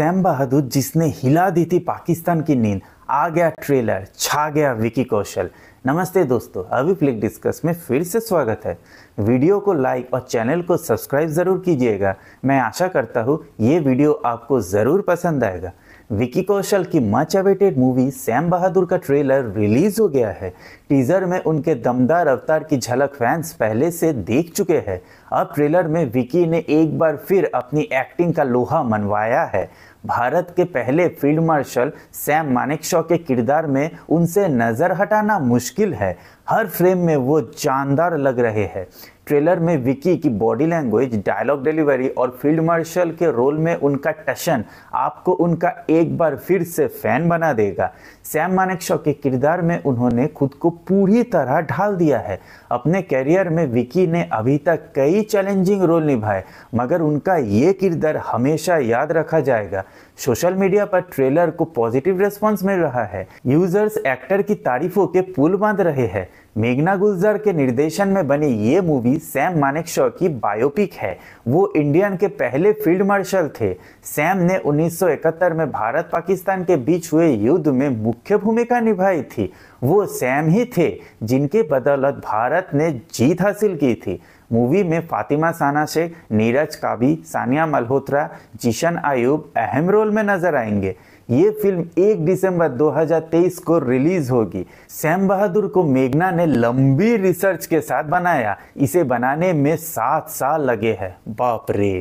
Sam बहादुर जिसने हिला दी थी पाकिस्तान की नींद आ गया ट्रेलर छा गया विकी कौशल नमस्ते दोस्तों अभी फ्लिक डिस्कस में फिर से स्वागत है वीडियो को लाइक और चैनल को सब्सक्राइब ज़रूर कीजिएगा मैं आशा करता हूँ ये वीडियो आपको ज़रूर पसंद आएगा विकी कौशल की much awaited movie Sam Bahadur का ट्रेलर रिलीज हो गया है टीजर में उनके दमदार अवतार की झलक फैंस पहले से देख चुके हैं अब ट्रेलर में विकी ने एक बार फिर अपनी एक्टिंग का लोहा मनवाया है भारत के पहले फील्ड मार्शल सैम शॉ के किरदार में उनसे नज़र हटाना मुश्किल है हर फ्रेम में वो जानदार लग रहे हैं ट्रेलर में विकी की बॉडी लैंग्वेज डायलॉग डिलीवरी और फील्ड मार्शल के रोल में उनका टशन आपको उनका एक बार फिर से फैन बना देगा सैम शॉ के किरदार में उन्होंने खुद को पूरी तरह ढाल दिया है अपने कैरियर में विकी ने अभी तक कई चैलेंजिंग रोल निभाए मगर उनका ये किरदार हमेशा याद रखा जाएगा सोशल मीडिया पर ट्रेलर को पॉजिटिव रेस्पॉन्स मिल रहा है यूजर्स एक्टर की तारीफों के पुल बांध रहे हैं मेघना गुलजार के निर्देशन में बनी ये मूवी सैम मानेकशॉ की बायोपिक है वो इंडियन के पहले फील्ड मार्शल थे सैम ने 1971 में भारत पाकिस्तान के बीच हुए युद्ध में मुख्य भूमिका निभाई थी वो सैम ही थे जिनके बदौलत भारत ने जीत हासिल की थी मूवी में फातिमा साना शेख नीरज काबी सानिया मल्होत्रा जिशन आयुब अहम रोल में नजर आएंगे ये फिल्म 1 दिसंबर 2023 को रिलीज होगी सैम बहादुर को मेघना ने लंबी रिसर्च के साथ बनाया इसे बनाने में सात साल लगे हैं बाप रे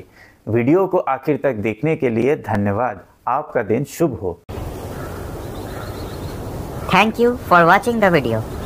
वीडियो को आखिर तक देखने के लिए धन्यवाद आपका दिन शुभ हो thank you for watching the video